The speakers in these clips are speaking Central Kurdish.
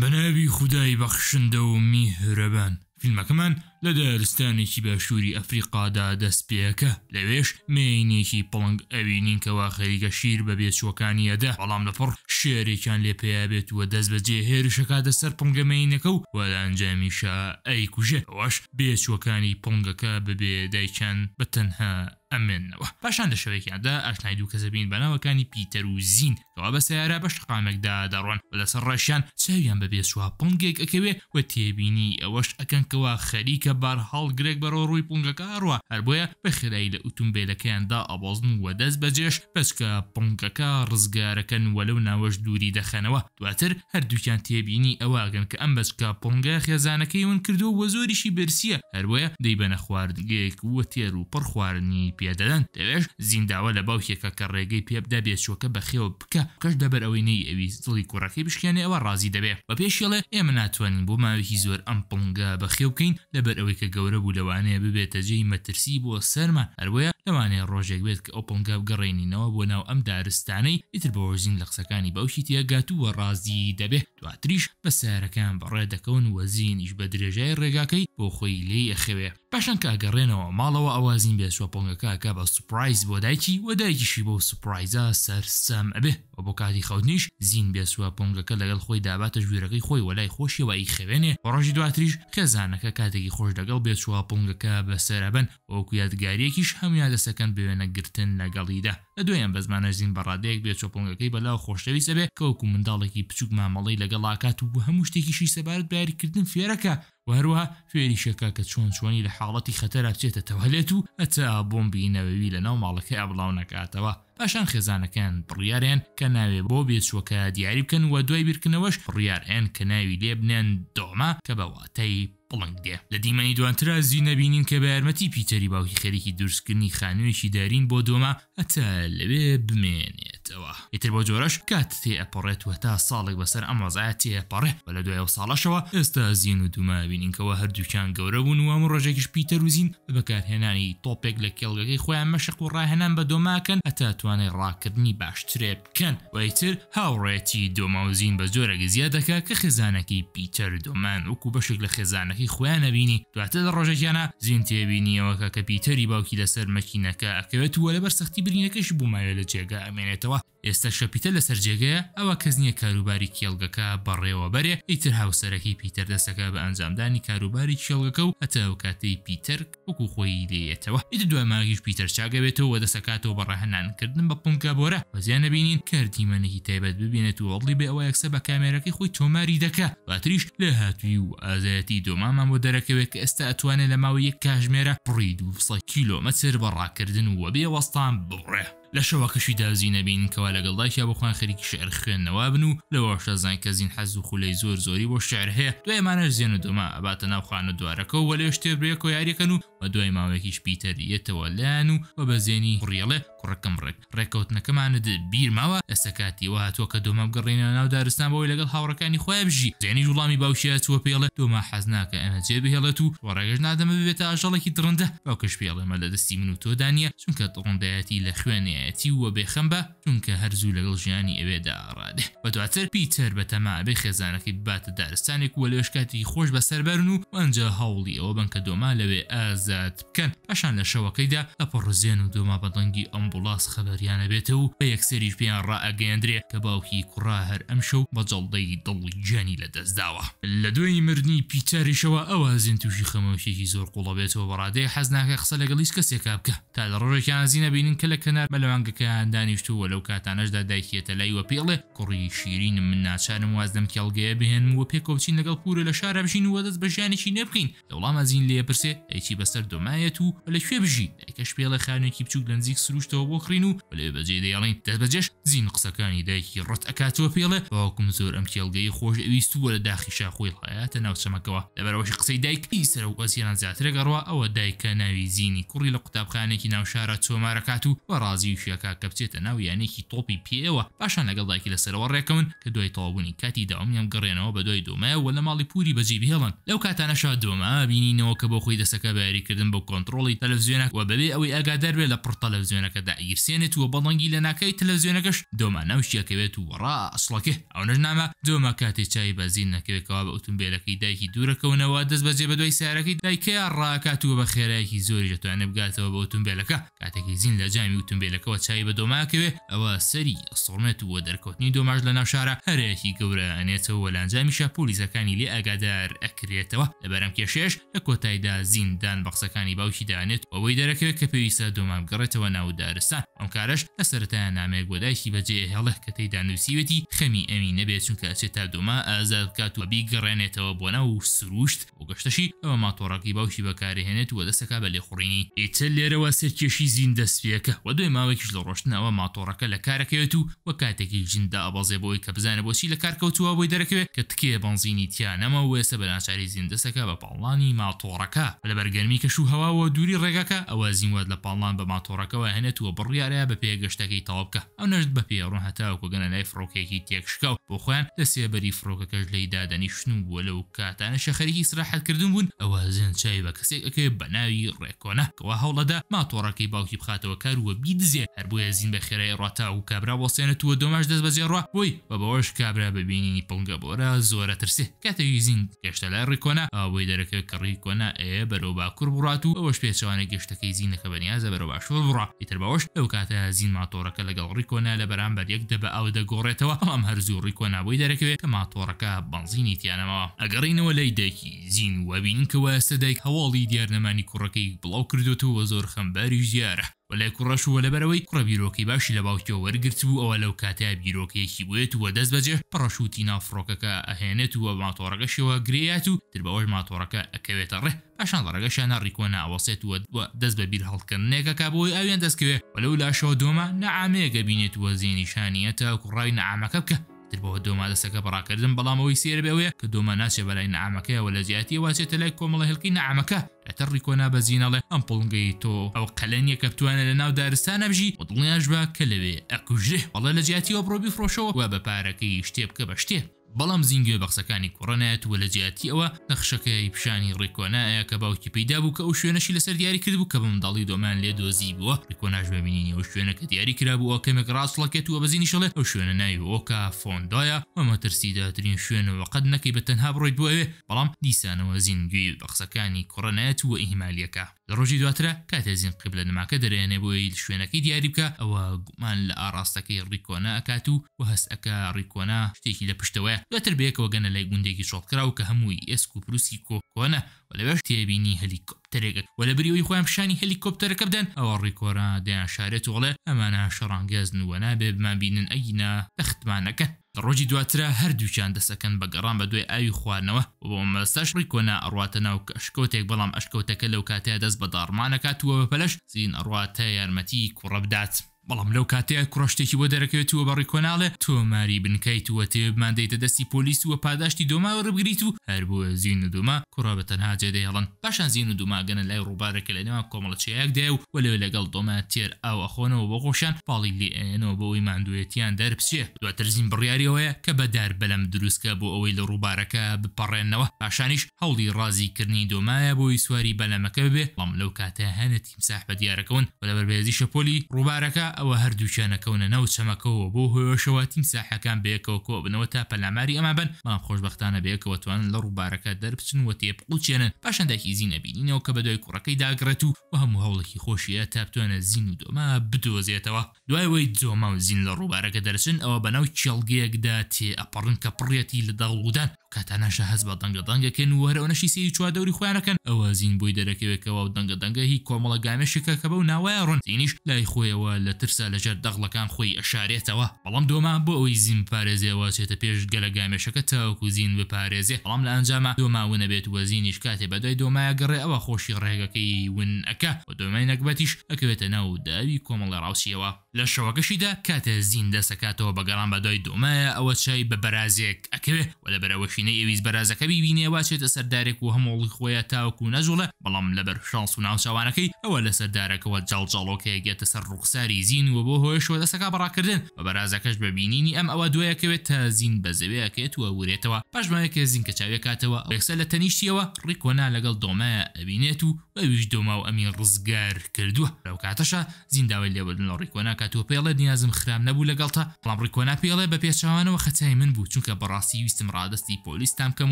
بەناوی خودای بەخشندە و میهرەبان فیلمەکەمان لە دەرستانێکی باشووری ئەفریقادا دەستپێەکە لەوێش مینێکی پڵنگ ئەوینینکەوا خەریکە شیر بە بێچوەکانیەدا بەڵام لەپڕ شێرێکیان لێ پێیابێت وە دەست بەجێ هێرشەکەدا سەر پنگەمەینەکە و وەلاەنجامیشە ئەی کوژێ ئەوەش بێچوەکانی پنگەکە ببێ دایکیان بەتەنها ئەمێنەوە پاشان لە شوێکیاندا ئاشنای دوو کەزەبین بەناوەکانی پیتەر و زین کەوا بە سیارە بە شقامێکدا دەڕۆن و لەسەر ڕەشیان چاویان بەبێ سووا پنگێک ئەکەوێ و تێبینی ئەوەش ئەکەنکەوە خەریکە بار هەڵگرێک بەرەوە ڕووی پونگەکە ڕوە هەربە بە خێرایی لە ئۆتومبیلەکەیاندا ئەبازن وە دەست بەجێش پسکە پنگەکە ڕزگارەکەن وەلەو ناوەش دووری دەخەنەوە دواتر هەردووکیان تێبینی ئەواگەن کە ئەم بەسکە پۆنگە خێزانەکەی ون کردو وە زۆریشی برسیە هەروە دەی بەنە خواردگەیەک وە تێر و پڕ خواردنی پێدەدەن دەوێش زینداوە لە باوکێکە کە ڕێگەی پێبدا بێچووکە بەخێوە بکە کەش دەبەر ئەوەی نەی ئەوی دڵی کوڕەکەی بشکێنێ ئەوە ڕازی دەبێ بە پێشڵێ ئێمە ناتوانین بۆ ماوێکی زۆر ئەم پڵنگە بەخێو بکەین لەبەر ئەوەی کە گەورە بوو لەوانەیە ببێتە جێی مەترسی بۆ سەرمە هەروەیە لەوانێ ڕۆژێک بێت کە ئەو پڵنگە بگەڕێنینەوە بۆ ناو ئەم دارستانەی ئیتر بەوەژین لە قسەکانی باوشی تێگات و ڕازی دەبێ دواتریش بە سارەکان بەڕێ دەکەون وەزیینیش بە درێژای ڕێگاکەی بۆ خۆی لێ ئەخەوێ پاشان کە ئەگەڕێنەوە ماڵەوە ئەوازین بێ سوپۆنگەکە کاکە بە سوپایز بۆ دایکی وە دایکیشی بۆ سوپایزە سەر سەم ئەبێ و بۆ کاتی خەوتنیش زین بێسووە پۆنگەکە لەگەڵ خۆی داباتە ژوورەکەی خۆی وەلای خۆشیەوەی خەوێنێ ڕۆژی دواتریش خێزانەکە کاتێکی خۆش دەگەڵ بێچوە پۆنگەکە بەسەرەبن ئۆکویادگاریەکیش هەموان دەسەکەن بوێنە گرتن لەگەڵیدا لە دوێن بە زمانە زین بەڕادەیەک بێچۆ پۆنگەکەی بەلاو خۆشەویست ئەبێ کەوکو منداڵێکی پچوک مامەڵی لەگەڵاکات و هەموو شتێکیشی سەبارەت باریکردن فێرەکە وهروە فێریشەکە کە چۆن چۆنی لە حاڵەتی خەتەرە بچێتە تەوەلێت و ئەتا بۆمبی نەوەوی لە ناو ماڵەکە ئەبڵاو نکاتەوە پاشان خێزانەکەن بڕیارێن کە ناوێ بۆ بێچووەکە دیاری بکەن و دوای بیرکردنەوەش ڕیارێن کە ناوی لێبنێن دۆما کە بەواتەی بڵنگ دێ لە دیمەنی دوانترا زی نەبینین کە بە یارمەتی پیتەری باوکی خەریکی دروستکردنی خانوێکی دارین بۆ دۆما ئەتا لەوێ بمێنێ ئەوە ئیتر بۆ جۆرەش کات تێ ئەپەڕێتوە تا ساڵێک بەسەر ئەمازایەت تێپەڕێ بە لە دوای ئەو ساڵەشەوە ئێستا زیین و دوماوینینکەوە هەردووچان گەورە بوون وام و ڕۆژێکیش پیتەر وزین بەکارهێنانی تۆپێک لە کێڵگەکەی خۆیان مەشق و ڕاهێنان بە دۆماکەن ئەتاتوانێت ڕاکردنی باشترێ بکەن ویتر هاوڕێتی دۆماوزین بە زۆرەگە زیاد دەکە کە خێزانەکەی پیتەر دۆمان وەکو بەشێک لە خێزانەکەی خۆیان نبینی دواتە لە ڕۆژێکیانە زیین تێبینیەوەکە کە پیتەری باوکی لەسەر مەکینەکە ئەکەوێت وە لەبەر سەختی برینەکەش بوومایە لە جێگە ئەمێنێتەوە ئێستا شەپیتە لە سەررجێگەیە ئەوە کەس نییە کاروباری کێڵگەکە بەڕێوەبەرێ ئیتر هاوسەرەکی پیتەر دەسەکە بە ئەنجامدانی کاروباری کێڵگەکە و ئەتەو کاتەی پیتەر وەکو خۆی لێتەوە ئیت دوای ماگیش پیتەر چاگەوێتەوە دەسەکاتەوە بەڕەهنانکردن بە پونکە بۆرە بەزیان نبینین کردیمەنێکی تایبەت ببینێت و وەڵی بێ ئەوە یەکسە بە کامێرەکەی خۆی تۆماری دەکە باتریش لە هاتووی و ئازایەتی دۆمامان بۆ دەرەکەوێت کە ئێستا ئەتوانێت لە ماوەی یەک کاژمێرە پڕید و سە کیلۆمەتر بەڕاکردن و وەبێ وەستان بڕێ لە شەوەکەشیدا زیینەبین کەوا لەگەڵداکیا بخواان خەریکی شعر خوێندنەوە بن و لەوەشە زان کە زین حەز و خولەی زۆر زۆری بۆ شعر هەیە دوێمانەش زیێن و دوما ئەباتە ناوخانە دوارەکە و وەلێ شتێبرێک و یاریەکەن و بە دوای ماوەیەکیش پیتەریەتەوە لاەن و بە بەزێنی ڕێڵێ کوڕەکەم ڕێک ڕێکەوتنەکەمانت بیرماوە ئەسەکاتی وهاتوە کە دومە بگەڕێنە ناو دارستان بەوەی لەگەڵ هاوڕەکانی خۆی بژی زێنی وڵامی باوشە چوە پێڵێ دوما حەزناکە ئەمە جێ بهێڵێت و وەڕێگەش نادەمە بێتە ئاژەڵێکی درڕندە باوکەش پێڵێمە لە دەستی من و تۆدانە چونکە ڕوندایەتی لە خوێنێ تەنایەتی وە بێخەم بە چونکە هەرزوو لەگەڵ ژیانی ئەوێدا ئاڕادێ بە دواتر پیتەر بە تەمابێ خێزانەکەی باتە دارستانێک وە لەشکاتی خۆش بە سەربەرن و ئەنجە هەوڵی ئەوە بنکە دۆما لەوێ ئازاد بکەن پاشان لە شەوەکەیدا ئەپڕزیێن و دۆما بەدەنگی ئەمبولاس خەبەریانە بێتەوە و بە یەکسریش پێیان ڕائگەیاندرێ کە باوکی کوڕا هەر ئەمشەو بەجەڵدەی دڵی جانی لە دەستداوە لە دوێی مردنی پیتەریشەوە ئەوە زین تووشی خەمەوشێکی زۆر قوڵە بێتەوە بەڕادەیە حەزناکە قسە لەگەڵیش کەسێکا بکە تا لە ڕۆژێکیان زیینە بینین کە لە کەنار مەلە لەوانگەکەیان دانیشتووە لەو کاتانەشدا دایکێتە لایوە پێڵێ کوڕی شیرین من ناچارم وازدەم کێڵگەیە بهێن و پێکەوتین لەگەڵ پورە لە شارە بژین وە دەست بە ژیانێکی نەبکەین لەوڵام ئازین لێ پرسێ ئەیچی بەسەر دۆمایەت و لەکوێ بژی دایکەش پێڵە خانێکی بچوک لە نزیک سروشتەوە بۆ خرین و لێ بەجێ دەیڵین دەست بەجێش زین قسەکانی دایکی ڕەت ئەکاتوە پێڵێ باوکم زۆر ئەم کێڵگەی خۆش ئەویستووە لە داخیشا خۆی لایەتە ناوچەمەکەوە لەبەرەوەشی قسەی دایکی سەر و ئەسییان زیاترە گەڕوە ئەوە دایکە ناوی زینی کوڕی لە قوتابخانێکی ناوشارە چۆمارەکات و بەڕازی شەریفیەکە کە بچێتە ناو یانێکی تۆپی پێوە پاشان لەگەڵ دایکی لەسەرەوە ڕێکەون کە دوای تەوابوونی کاتی داوامیان گەڕێنەوە بە دوای دومایە و لە ماڵی پوری بەجی بهێڵن لەو کاتانەشا دوما بینینەوە کە بۆ خۆی دەسەکە بەیاریکردن بە کۆنتترۆڵی تەلەڤزیۆنە و بەبێ ئەوەی ئاگادار بێ لە پڕ تەلەڤزیۆنەکە داگیرسێنێت و بەڵەنگی لە ناکەی تەلەڤزیۆنەکەش دۆما ناوشیەکەوێت و وەڕا ئەسڵەکە ئەو نەژنامە دۆما کاتێک چای بەزین نەکەوێتەوە بە ئۆتمبیلەکەی دایکی دوورەکەونەوە دەست بەجێ بە دوای سارەکەی دایکەیە ڕاکاتوە بە خێرایەکی زۆری دەتوانێت بگاتەوە بە ئۆتمبیلەکە کاتێکی زین لە جامی ئۆتمبیلەکە دەرکەوە چای بە دۆماکەوێ ئەوە سەری سڵمێت و دەرکەوتنی دۆماژ لە ناوشارە هەرێکی گەورە ئەنێتەوە وەلانجامیشە پۆلیزەکانی لێ ئاگادار ئەکرێتەوە لەبەرم کێشێش لە کۆتایدا زیندان بەخسەکانی باوکی دانێت ئەوەی دەرەکەوێت کە پێویستە دۆمان گەڕێتەوە ناودارستان ئەم کارش لە سەرتایان نامێک گۆدایکی بەجێ هێڵە کە تێدا نووسیوەتی خەمی ئەمی نەبێت چونکە ئەچێت تا دۆما ئازاد کات و بیگەڕێنێتەوە بۆ ناو سروشت و گەشتەشی ئەوە ماتۆڕکی باوشی بەکارهێنێت وە دەستەکە بە لێخوڕینی ئیتە لێرەوە سەرکێشی زیندەستپیەکە وە دوێ ماوە ئەوەیکیش لە ڕۆشتنەوە ماتۆڕەکە لە کارەکەوێت و وە کاتێکی ژیندا ئەبازێ بۆی کە بزانە بۆچی لە کارکەوتووە بۆی دەرەکەوێت کە تکێ بنزینی تیانەمە وێسە بە ناچاری زیندەسەکە بە پاڵانی ماتۆڕەکە لە بەرگەرمی کەش و هەواوە دووری ڕێگەکە ئەوە زیینوات لە پاڵان بە ماتۆڕەکەەوە هەنێتوە بڕیارە بە پێگەشتەکەی تاوابکە ئەو نەشت بە پێڕون هەتاوە گەنە لای فڕۆکێکی تێکشکە و بۆ خۆیان لە سێبەری فڕۆکەکەش لی دادەنیشتن بووە لەو کاتانە شەخەرێکی سراحت کردن بوون ئەوە زێن چای بە کەسێکەکە بە ناوی ڕێکۆنەکەەوە هەوڵەدا ماتۆڕەکەی باوکی بخاتەوە کار وە بیدزێ هەربووە زین بە خێرای ڕاتا و کابرا وەسێنەتوە دۆماش دەست بەجێڕە بۆی بە بەوەش کابرا ببینینی پنگە بۆرە زۆرە ترسێ کاتەوی زین گەشتە لای ڕێکۆنا ئەوەی دەرەکە کڕی کۆنا ئێ بەرەو باکوور بڕات و ئەوەش پێچوانە گەشتەکەی زیینەکە بەنیازە بەرە باشۆ بڕ ئیتر بەەوەش ئەو کاتە زین ماتۆڕەکە لەگەڵ ڕیکۆنا لە بەرامبەر یەک دەبە ئەو دەگۆڕێتەوە ئەڵام هەرزوو ڕیکۆنابووی دەرەکەوێت کە ماتۆڕەکە بنزینی تیانەوە ئەگەڕینەوە لای دایکی زین وەبینکەوە سەدایک هەواڵی دیارنەمانی کوڕەکەی بڵاو کردوەوە زۆر خەمباری ژیارە وەلای کوڕەش وە لەبەرەوەی کوڕە بیرۆکی باشی لە باوکیەوە وەرگرت بوو ئەوە لەو کاتەیە بیرۆکەیەکی بێت وە دەست بەجێ پڕەشوتی نافڕۆکەکە ئەهێنێت وە ماتۆڕگەشەوە گرێات و تربەوەش ماتۆڕەکە ئەکەوێتە ڕێ پاشان ڕگەشیانە ڕیکۆ ناوەسێت وە دەست بە بیر هەڵکردنێکە کابەوەی ئەویان دەستکەوێ وەلەو لاشەوە دۆمە نەعامەیە گەبینێت وە زیێنیشانیەتە کوڕای نەعامەکە بکە دربەوە دۆمادەسەکە بڕاکردن بەڵامەوەی سێر بەوەیە کە دۆمە ناچێ بەلای نعمەکەەوە لە زیاتی واسێتە لای کۆمەڵە هەلکی نعمەکە ئەتە ڕیکۆنا بەزیینەڵێ ئەم پڵنگەی تۆ ئەو قەلەنیە کە بتوانە لە ناو دارستانە بژی وڵیاش بە کە لەوێ ئەکوژێ بەڵە لە جیاتیەوە بڕۆبی فرۆشەوە و بە پارەکەی شتێ بکە بە شتێ بەڵام زینگوێ بە قسەکانی کوڕەنایەتوە لە جیاتی ئەوە نەخشەکەی پیشانی ڕێکۆنایە کە باوکی پیدا بوو کە ئەو شوێنەشی لەسەر دیاری کرد بوو کە بە منداڵی دۆمان لێ دۆزی بووە ڕێکۆناژبێبینینی ئەو شوێنەکە دیاری کرابووەوە کەمێک ڕاستڵەکەتوە بەزینی شڵێت ئەو شوێنە ناوی ئۆکا فۆندایە ئەمەترسیداترین شوێنەوە قەت نەکەی بە تەنها بڕۆیت بووەوێ بەڵام دیسانەوە زینگوی بە قسەکانی کوڕەنایەت و ئیهمالیەکە لە ڕۆژی دواترە کاتێزین قب لە نماکە دەرێنێ بۆی شوێنەکەی دیاری بکە ئەوە گومان لە ئاراستەکەی ڕیکۆنا ئەکات و و هەست ئەکە ڕیکۆنا شتێکی لە پشتەوەە دواتر بەیەکەوە گەنە لای گوندێکی شڵکرا و کە هەمووی ئێسک و پروسی کۆکۆنە و لەوێش تێبینی هەلیکۆپتەرێک و لە بریەوەی خۆیان پیشانی هەلیکۆپتەرەکە بدەن ئەوە ڕیکۆرا دەیان شارێت وڵێ ئەمانە شەڕانگەزن وەنا بێ بمان بینن ئەگینا تەختمانەکە ڕۆژی دواترە هەردووچیان دەسەکەن بە گەڕان بە دوێ ئاوی خواردنەوە بۆ مەستەشڕی کۆنا ئەڕاتە ناو ئەشکۆتێک بەڵام ئەشکەوتەکە لەو کاتەیە دەست بە داڕمانەکاتوە بە پەلش زین ئەڕاتە یارمەتی کوڕەبدات. بەڵام لەو کاتەیە کوڕشتێکی بۆ دەرەکەوێتوە بەڕی کۆناڵێ تۆماری بنکەیت وە تێبمان دەیتە دەستی پۆلیس وە پاداشتی دۆماوە ڕبگریت و هەر بووە زیین و دوما کوڕا بە تەنها جێدەیڵن پاشان زیین و دوماگەنە لای ڕووبارەکە لە نێوان کۆمەڵچەیەکدای و وەلێ لەگەڵ دۆما تێر ئاوە خۆنەوە بۆ خۆشان پاڵی لێنەوە بەوەی مادوێتیان دەرپچێ دواترزیین بڕیاریەوەە کە بەدار بەلم دروستکە بۆ ئەوەی لە ڕووبارەکە بپەڕێنەوە پاشانیش هەڵی ڕازیکردنی دۆمایە بۆی سواری بەلەمەکە بێ بەڵام لەو کاتە هەنە تیمساح بە دیارەکەون بەلەبەر بێزیشە پۆلی ڕووبارەکە ئەوە هەردوو چێنەکەونە نەو چەمەکەەوە بۆ هۆیۆشەوە تیم ساحەکان بەیەکەوە کۆ بنەوە تا پەلاماری ئەما بن بەڵام خۆشببختانە بەیەکەوە توانن لە ڕووبارەکە دەربچن و تێ بقوچێنن پاشەندێکی زیینە بینینەوە کە بەدوای کوڕەکەی داگرێت و و هەموو هەوڵێکی خۆشیە تاپتوانە زین و دۆما بدۆزێتەوە دوایەوەی جۆما و زین لە ڕووبارەکە دەرسن ئەوە بەناو چێڵگەیەکدا تێ ئەپەڕن کە پڕێتی لە داڵودان کاتاناشە هەز بە دەنگە دەنگەکەن و وەرەوەنەشی سێوی چوار دەوری خوانەکەن ئەوە زین بۆی دەرەکەوێکەوە و دەنگە دەنگە هی کۆمەڵە گامێشەکە کە بە و ناوایە ڕۆنتینیش لای خۆیەوە لە تر ترسە لەژەر دەغڵەکان خۆی ئەشارێتەوە بەڵام دۆما بۆ ئەوی زیم پارێزیەوە چێتە پێش گەلەگامێشەکە تاوکو زین بپارێزێ بەڵام لە ئەنجامە دۆماون نەبێت وەزینیش کاتێ بەدای دۆمایە گەڕێ ئەوە خۆشی ڕێگەکەی ون ئەەکە بۆ دۆمای نەکبەتیش ئەکەوێتە ناو داوی کۆمەڵە ڕاوسیەوە لە شەوەگەشیدا کاتە زین دەسەکاتەوە بەگەڵام بەدای دومایە ئەوە چای بە بەرازێک ئەکەوێ و لە بەرەوەشینەی ئەویز بەرازەکەبی بینێواچێتە سەردارێک و هەموڵی خۆیە تاوەکو نەژوڵە بەڵام لەبەر شانس و ناوچوانەکەی ئەوە لە سەردارەکەەوە جاڵجاڵۆکەیە گێتە سەر ڕوخساری زین و بۆ هۆیشەوە دەسەکە بەڕاکردن و بەرازەکەش ببینینی ئەم ئەوە دوایەکەوێت تا زین بەزەوەیەکەێت وە ورێتەوە پاشمایەکە زین کە چاوێکاتەوە ئەوەکسە لە تەنیشتیەوە ڕیکۆنا لەگەڵ دۆمایە ئەبینێت و بەویش دۆما و ئەمی ڕزگار کردووە لەو کاتەشە زینداوای لێبدن لە ڕیکۆناکە کاتوە پێڵێ نیازم خرام نەبوو لەگەڵتە پڵامڕی کۆنا پێڵێ بە پێچوانەوە خەچای من بوو چونکە بەڕاستی ویستم ڕادستی پۆلیستام کەم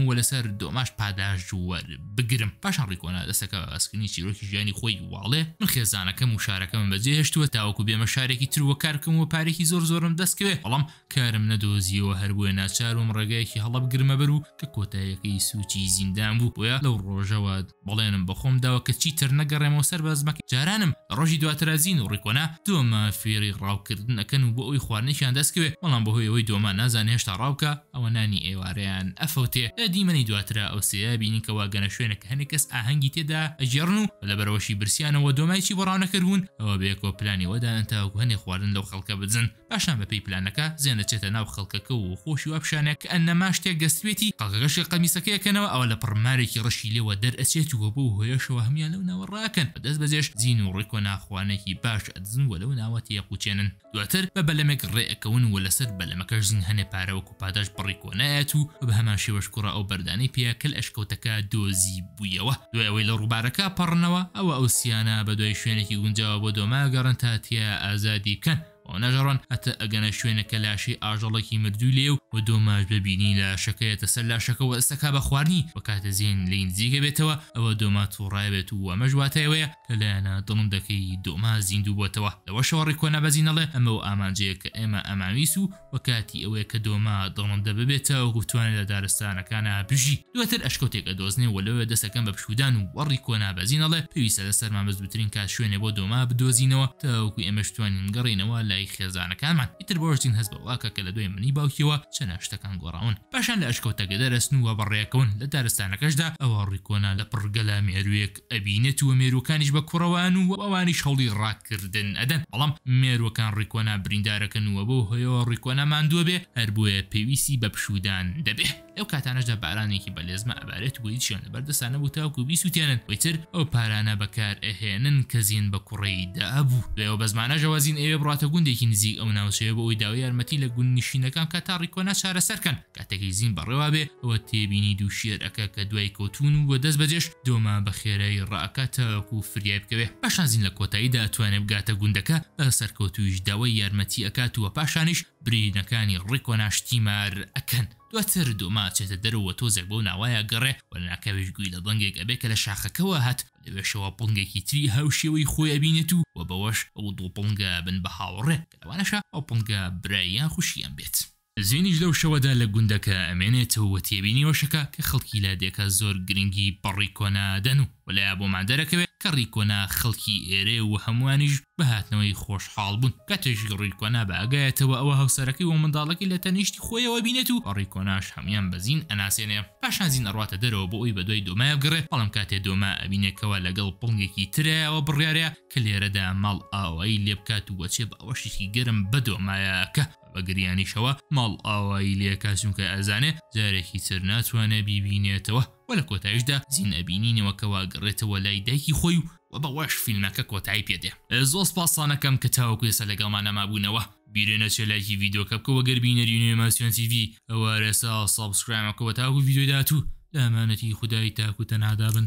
و لەسەر دۆماش پاداش جووەر بگرم پاشان ڕیکۆنا دەسەکە ئەسکنی چیرۆکی ژیانی خۆی واڵێ من خێزانەکەم و شارەکەم بەجێهشتووە تاوەکو بێمە شارێکی تروە کارکەم و پارێکی زۆر زۆرم دەستکەوێ بەڵام کارم نەدۆزیەوە هەروە ناچاروم ڕێگایەکی هەڵب گرمە بەر و کە کۆتایەکەی سوچی زیندان بوو بۆە لەو ڕۆژەوە بەڵێنم بەخۆم داوە کە چیتر نەگەڕێمەوە سەر بەزمەکە جارانم ڕۆژی دواترازین و ڕیکۆنا دومە فێر سەری ڕاوکردن ئەەکەن و بۆ ئەوی خواردنیشیان دەستکوێ بەڵام بەهۆیەوەی دۆما نازان هێشتا ڕاوکە ئەوە نانی ئێوارەیان ئەفەوتێ لە دیمەنی دواترە ئەو سەیە بینیکەوە گەنە شوێنەکە هەنێک کەس ئاهەنگی تێدا ئەجێڕن و لەبەرەوەشی برسیانەوە دۆمایکی بەڕاونەکردبوون ئەوە بێکۆ پلانی وەدانتە هەنێ خواردن لەو خەڵکە بزن پاشان بەپی پلانەکە زیان دەچێتە ناو خەڵکەکە و خۆشی وابشانێک کە ئەنەما شتێک گەستوێتی قەڵگەشی قەمیسەکەیەکەنەوە ئەوە لە پڕمارێکی ڕەشی لێوە دەرئەچێت وە بۆ هۆیەشەوە هەمیان لەو ناوەڕاکەن بەدەست بەجێش زین و ڕێکۆ ناخوانێکی باش ئەدزن وە لەو ناوەتی یەقو بکوچێنن دواتر بە بەلەمێک ڕێەکەون و لەسەر بەلەمەکە ژن هەنێ پارەوەکو پاداش بڕی کۆنایەت و بە هەمان شێوەش کوڕ ئەو بەردانی پیاکەل ئەشکەوتەکە دۆزی بوویەوە دوایەوەی لە ڕووبارەکە پەڕنەوە ئەوە ئەوسیانە بە دوای شوێنێکی گونجاوە بۆ دۆماگەڕن تاتیە ئازادی کەن ئەو نەژەڕەن ئەتە ئەگەنە شوێنەکە لاشی ئاژەڵێکی مردوو لێو و دۆماژ ببینی لە شەکەیەتە سەر لاشەکەەوە ئەسەکا بە خواردنی وەکاتە زیێن لینزیگە بێتەوە ئەوە دۆما تووڕایبێت و ئەمەژواتایەوەە کە لایەنە دڵم دەکەی دۆما زیندوو بۆتەوە لەوە شەوەڕی کۆنا بەزینەڵێ ئەمە و ئامانجەیە کە ئێمە ئەماویس و وەکاتی ئەوەیە کە دۆما دڵمدە ببێتەوە گوتوانە لە دارستانەکانە بژی دواتر ئەشکوتێکە دۆزنێ وەلەوە دەسەکەم بە پشودان و وەڕی کۆنا بەزینەڵێ پێویستە لە سەرمان بەزووترین کا شوێنێ بۆ دۆما بدۆزینەوە تاوەکو ئێمەشتوانین گەڕینەوە لە لای خێزانەکانمان ئیتر بۆشتین هەست بەڵاکە کە لە دوێ منی باوکیەوە چە ناشتەکان گۆڕاون پاشان لە ئەشکۆتەگە دەرەستن وە بەڕێکون لە دارستانەکەشدا ئەوە ڕیکۆنا لە پڕگەلا مێروویەک ئەبینێت وە مێروکانیش بە کوڕەوان و ئەوانی شەڵی ڕاکردن ئەدەن بەڵام مێروەکان ڕیکۆنا بریندارەکەن وە بۆ هەیەوە ڕیکۆنا مادووە بێ هەر بۆیە پێویستی بە پشودان دەبێ ئەو کاتانەشدا بارانێکی بەلێزمە ئەبارێت و هیچیان لە بەردەسانە بوو تاوکو بیسووتێنن وتر ئەو پارانە بەکار ئەهێنن کە زیین بە کوڕی دابوو لەەوە بەزمانەژەوە زیین ئێوە بڕاتەگون سەکوندێکی نزیک ئەو ناوچەیە بۆ ئەوی داوای یارمەتی لە گون نشینەکان کە تا ڕیکۆنا چارەسەرکەن کاتێکی زین بەڕێوا بێ ئەوە تێبینی دوو شێرەکە کە دوای کۆتون و بۆ دەست بەجێش دۆما بە خێرەی ڕاکەتەوەکو فریای بکەوێ پاشانزین لە کۆتاییدا توانێت بگاتە گوندەکە بە سەرکەوتوش داوای یارمەتی ئەکاتوە پاشانیش برینەکانی ڕێکۆناشتیمار ئەکەن. دواتر دوما چێتە دەرەوە تۆزێک بۆ ناوایە گەڕێ و ناکەوێش گوی لە دەنگێک ئەبێ کە لە شاخەکەەوە هات لەوێشەوە پنگێکی تری هەوشێەوەی خۆی بینێت و و بەوەش ئەو دوو پنگە بن بە هاوڕێ لەوانەشە ئەو پنگە برایان خوشیان بێت. زێنیش لەو شەوەدا لە گوندەکە ئەمێنێتەوە تێبینی وەشەکە کە خەڵکی لە دێکە زۆر گرنگی پەڕی کۆنادەن و وەلایا بۆ مادەرەکەوێت کە ڕیکۆنا خەڵکی ئێرێ و هەمووانیش بەهاتنەوەی خۆشحاڵ بوون کە تێژی ڕیکۆنا بەگایەتەوە ئەوە هەوسەرەکەی و منداڵەکەی لە تەنیشتی خۆیەوە بینێت و ڕیکۆناش هەمیان بەزین ئەناسێنێ پاشانزین ئەڕاتە دەرەوە بۆ ئەوی بەدوای دۆمایە بگەڕێ بەڵام کاتێ دۆما ئەبینێکەوە لەگەڵ پڵنگێکی ترایەوە بڕیارە کە لێرەدا ماڵ ئاوایی لێبکات و وەچێ بە ئەوەشتێکی گەرم بەدۆمایە کە بە گریانیشەوە ماڵ ئاوایی لێکا چونکە ئەزانێ جارێکی تر ناتوانە بیبینێتەوە وە لە کۆتایشدا زین ئەبینینەوە کەواگەڕێتەوە لای دایکی خۆی و بەواش فیلمەکە کۆتایی پێدێ زۆس پاسانەکەم کە تاوەکو ێسە لەگەڵمان نەمابوونەوە بیرە نەچێلاکی ڤیددیوکە بکەوە گەربینەری نوێماسیۆن TV ئەوە ڕێسا سابسکرامەکەەوە تاکو ڤیددیو داات و دامانەتی خدای تاکو تەنادابن